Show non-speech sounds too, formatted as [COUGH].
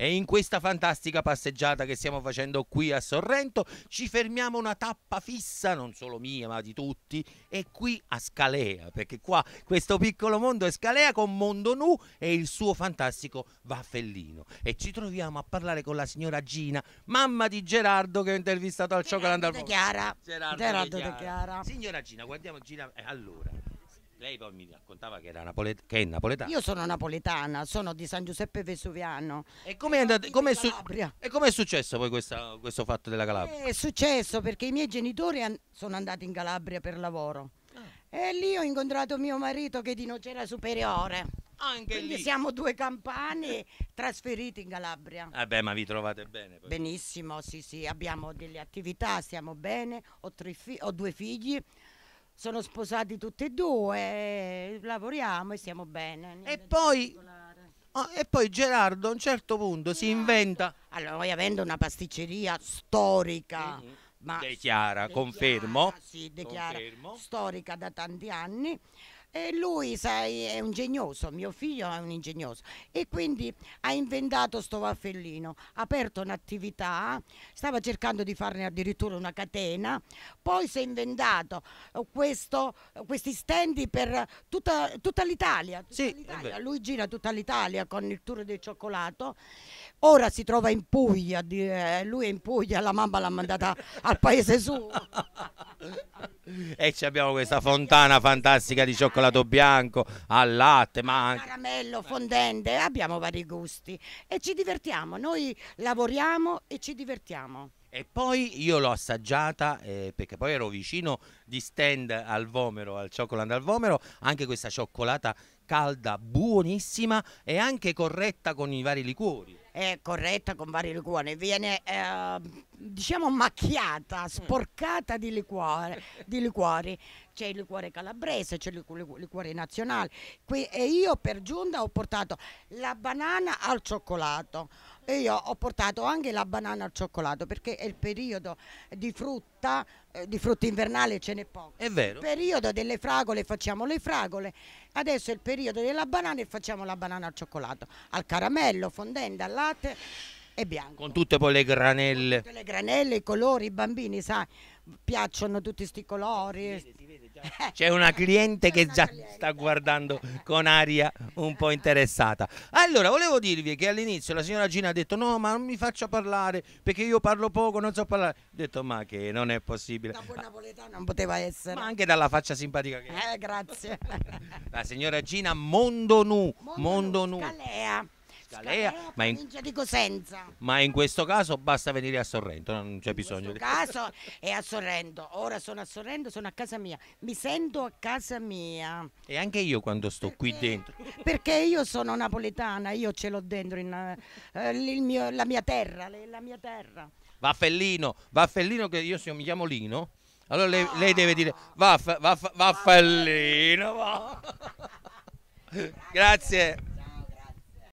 E in questa fantastica passeggiata che stiamo facendo qui a Sorrento ci fermiamo una tappa fissa, non solo mia ma di tutti, e qui a Scalea, perché qua questo piccolo mondo è Scalea con Mondo Nu e il suo fantastico Vaffellino. E ci troviamo a parlare con la signora Gina, mamma di Gerardo che ho intervistato al Cioccolando al Gerardo, Chiara. Gerardo De Chiara. Chiara. Signora Gina, guardiamo Gina. Eh, allora, lei poi mi raccontava che, era napolet- che è napoletana. Io sono napoletana, sono di San Giuseppe Vesuviano. E come è, com'è su- e com'è successo poi questa, questo fatto della Calabria? Eh, è successo perché i miei genitori an- sono andati in Calabria per lavoro. Ah. E lì ho incontrato mio marito che di Nocera Superiore. Anche Quindi lì. siamo due campani trasferiti in Calabria. Vabbè, eh ma vi trovate bene. poi? Benissimo, sì, sì, abbiamo delle attività, stiamo bene, ho, tre fi- ho due figli, sono sposati tutti e due, lavoriamo e stiamo bene. E poi, oh, e poi, Gerardo a un certo punto si inventa... Allora, noi avendo una pasticceria storica... Mm-hmm. Ma, dechiara, dechiara, confermo. Sì, dichiara, confermo. storica da tanti anni e lui, sai, è un genioso, mio figlio è un ingegnoso e quindi ha inventato sto vaffellino, ha aperto un'attività, stava cercando di farne addirittura una catena, poi si è inventato eh, questo, eh, questi stand per tutta, tutta l'Italia. Sì, eh lui gira tutta l'Italia con il tour del cioccolato, ora si trova in Puglia, lui è in Puglia, la mamma l'ha mandata al paese suo. [LAUGHS] e abbiamo questa fontana fantastica di cioccolato bianco al latte, ma anche caramello, fondente, abbiamo vari gusti e ci divertiamo, noi lavoriamo e ci divertiamo. E poi io l'ho assaggiata eh, perché poi ero vicino di stand al Vomero, al cioccolato al Vomero, anche questa cioccolata calda, buonissima e anche corretta con i vari liquori. È corretta con vari liquori, viene eh, diciamo macchiata, mm. sporcata di liquore, di liquori. C'è il liquore calabrese, c'è il liquore nazionale. Qui, e io per giunta ho portato la banana al cioccolato. E io ho portato anche la banana al cioccolato perché è il periodo di frutta, eh, di frutta invernale ce n'è poco. È vero. Il periodo delle fragole facciamo le fragole, adesso è il periodo della banana e facciamo la banana al cioccolato, al caramello, fondendo, al latte e bianco. Con tutte poi le granelle. Con tutte le granelle, i colori, i bambini, sai, piacciono tutti questi colori. [LAUGHS] C'è una cliente che una già cliente. sta guardando con aria un po' interessata. Allora, volevo dirvi che all'inizio la signora Gina ha detto no, ma non mi faccia parlare perché io parlo poco, non so parlare. Ho detto ma che non è possibile. Da napoletano non poteva essere. Ma anche dalla faccia simpatica che Eh, grazie. [LAUGHS] La signora Gina Mondonu. Mondonu. Mondonu. Scalea. Scalea, Scalea ma, in, ma, in, questo caso basta venire a Sorrento, non c'è bisogno. In questo di... caso è a Sorrento, ora sono a Sorrento, sono a casa mia, mi sento a casa mia. E anche io quando sto perché, qui dentro. Perché io sono napoletana, io ce l'ho dentro in, eh, mio, la mia terra, la mia terra. Vaffellino, Vaffellino che io mi chiamo Lino. Allora lei, lei, deve dire vaff, vaff, vaffellino. Va. Grazie.